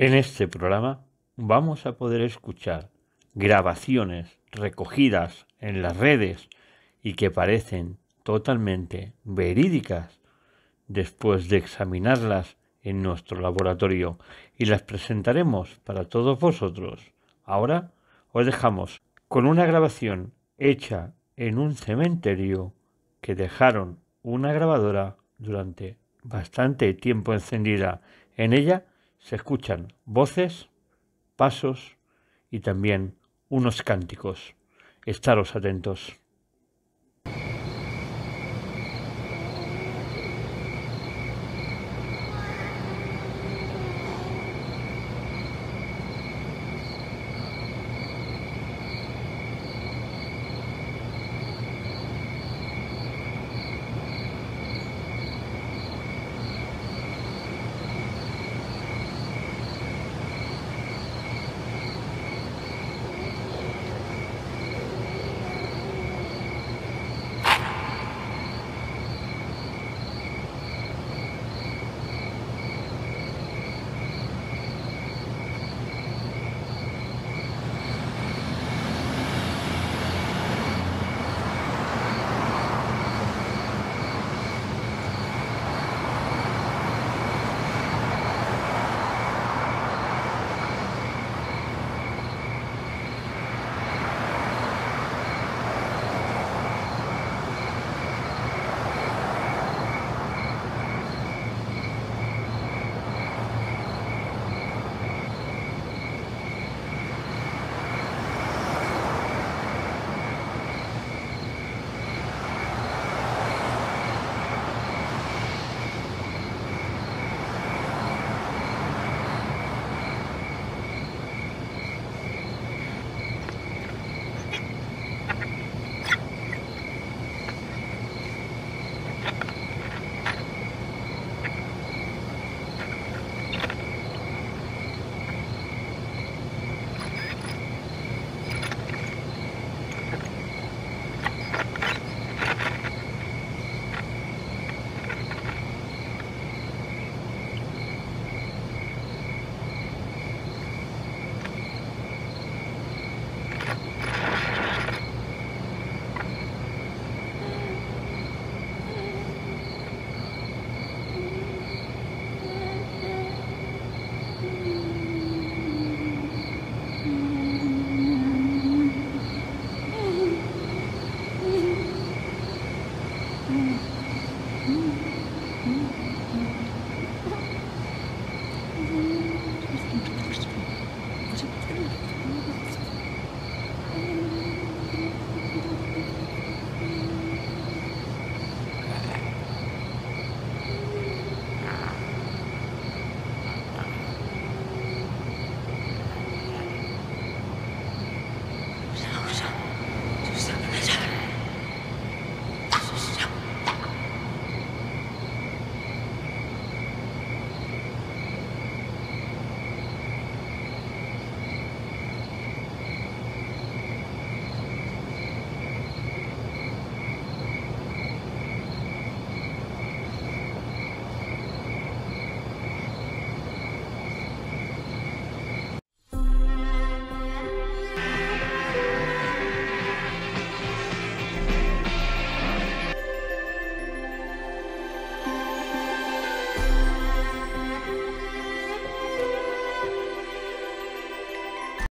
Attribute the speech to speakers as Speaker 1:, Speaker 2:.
Speaker 1: En
Speaker 2: este programa vamos a poder escuchar grabaciones recogidas en las redes y que parecen totalmente verídicas después de examinarlas en nuestro laboratorio y las presentaremos para todos vosotros. Ahora os dejamos con una grabación hecha en un cementerio que dejaron una grabadora durante bastante tiempo encendida. En ella se escuchan voces, pasos y también unos cánticos. Estaros atentos.